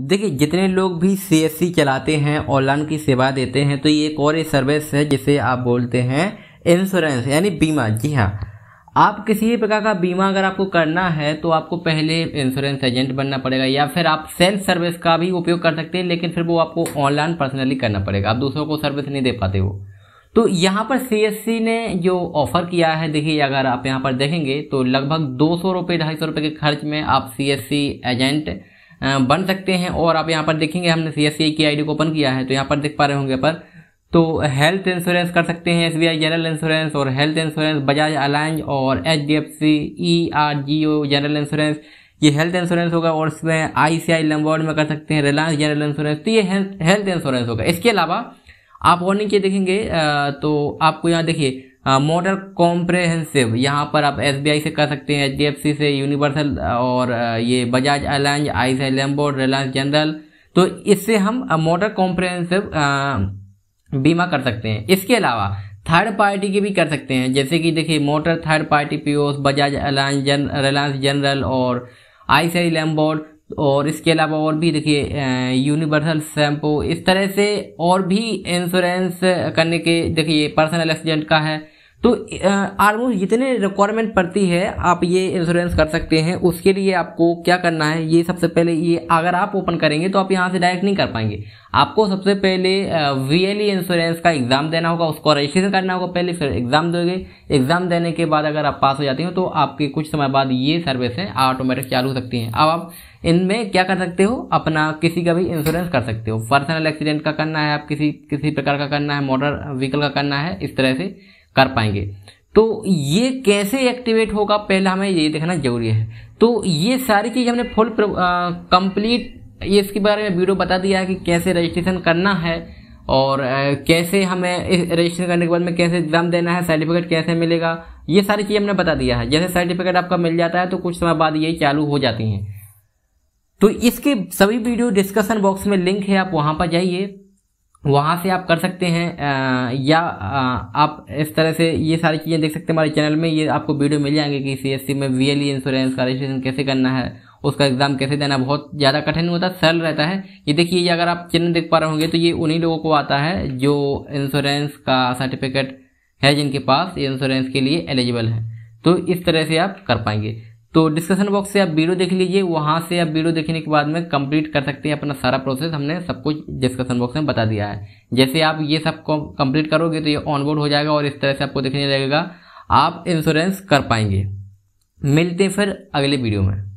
देखिए जितने लोग भी सी चलाते हैं ऑनलाइन की सेवा देते हैं तो ये एक और एक सर्विस है जिसे आप बोलते हैं इंश्योरेंस यानी बीमा जी हाँ आप किसी भी प्रकार का बीमा अगर आपको करना है तो आपको पहले इंश्योरेंस एजेंट बनना पड़ेगा या फिर आप सेल्फ सर्विस का भी उपयोग कर सकते हैं लेकिन फिर वो आपको ऑनलाइन पर्सनली करना पड़ेगा आप दूसरों को सर्विस नहीं दे पाते हो तो यहाँ पर सी ने जो ऑफर किया है देखिए अगर आप यहाँ पर देखेंगे तो लगभग दो सौ रुपये ढाई सौ रुपये के खर्च में आप सी एजेंट बन सकते हैं और आप यहाँ पर देखेंगे हमने सी एस की आई को ओपन किया है तो यहाँ पर देख पा रहे होंगे पर तो हेल्थ इंश्योरेंस कर सकते हैं S B I general insurance और हेल्थ इंश्योरेंस बजाज अलायंज और H D F C E R G O general insurance ये हेल्थ इंश्योरेंस होगा और इसमें आई सी आई लम्बॉर्ड में कर सकते हैं रिलायंस जनरल इंश्योरेंस तो ये हेल्थ इंश्योरेंस होगा इसके अलावा आप वार्निंग के देखेंगे तो आपको यहाँ देखिए मोटर हाँ, कॉम्प्रेहेंसिव यहाँ पर आप एस से कर सकते हैं एच से यूनिवर्सल और ये बजाज अलायंस आई से लेम्बो रिलायंस जनरल तो इससे हम मोटर कॉम्प्रेहेंसिव बीमा कर सकते हैं इसके अलावा थर्ड पार्टी की भी कर सकते हैं जैसे कि देखिए motor third party POS Bajaj Allianz जन रिलायंस जनरल और आई सी लैम्बोर्ड और इसके अलावा और भी देखिए यूनिवर्सल शैम्पू इस तरह से और भी इंश्योरेंस करने के देखिए पर्सनल एक्सीडेंट का है तो ऑलमोस्ट जितने रिक्वायरमेंट पड़ती है आप ये इंश्योरेंस कर सकते हैं उसके लिए आपको क्या करना है ये सबसे पहले ये अगर आप ओपन करेंगे तो आप यहाँ से डायरेक्ट नहीं कर पाएंगे आपको सबसे पहले वी एल इंश्योरेंस का एग्ज़ाम देना होगा उसको रजिस्ट्रेशन करना होगा पहले फिर एग्ज़ाम दोगे एग्ज़ाम देने के बाद अगर आप पास हो जाते हो तो आपके कुछ समय बाद ये सर्विस है ऑटोमेटिक चालू हो सकती हैं अब आप इनमें क्या कर सकते हो अपना किसी का भी इंश्योरेंस कर सकते हो पर्सनल एक्सीडेंट का करना है आप किसी किसी प्रकार का करना है मोटर व्हीकल का करना है इस तरह से कर पाएंगे तो ये कैसे एक्टिवेट होगा पहले हमें ये देखना जरूरी है तो ये सारी चीज़ हमने फुल कंप्लीट ये इसके बारे में वीडियो बता दिया है कि कैसे रजिस्ट्रेशन करना है और कैसे हमें रजिस्ट्रेशन करने के बाद में कैसे एग्ज़ाम देना है सर्टिफिकेट कैसे मिलेगा ये सारी चीज़ हमने बता दिया है जैसे सर्टिफिकेट आपका मिल जाता है तो कुछ समय बाद ये चालू हो जाती हैं तो इसके सभी वीडियो डिस्कशन बॉक्स में लिंक है आप वहाँ पर जाइए वहाँ से आप कर सकते हैं या आप इस तरह से ये सारी चीज़ें देख सकते हैं हमारे चैनल में ये आपको वीडियो मिल जाएंगे कि सी में वीएलई इंश्योरेंस e का रजिस्ट्रेशन कैसे करना है उसका एग्ज़ाम कैसे देना बहुत ज़्यादा कठिन होता है सरल रहता है ये देखिए ये अगर आप चैनल देख पा रहे होंगे तो ये उन्हीं लोगों को आता है जो इंश्योरेंस का सर्टिफिकेट है जिनके पास ये इंश्योरेंस के लिए एलिजिबल है तो इस तरह से आप कर पाएंगे तो डिस्कशन बॉक्स से आप वीडियो देख लीजिए वहाँ से आप वीडियो देखने के बाद में कंप्लीट कर सकते हैं अपना सारा प्रोसेस हमने सब कुछ डिस्कशन बॉक्स में बता दिया है जैसे आप ये सब कंप्लीट करोगे तो ये ऑनबोर्ड हो जाएगा और इस तरह से आपको देखने लगेगा आप इंश्योरेंस कर पाएंगे मिलते हैं फिर अगले वीडियो में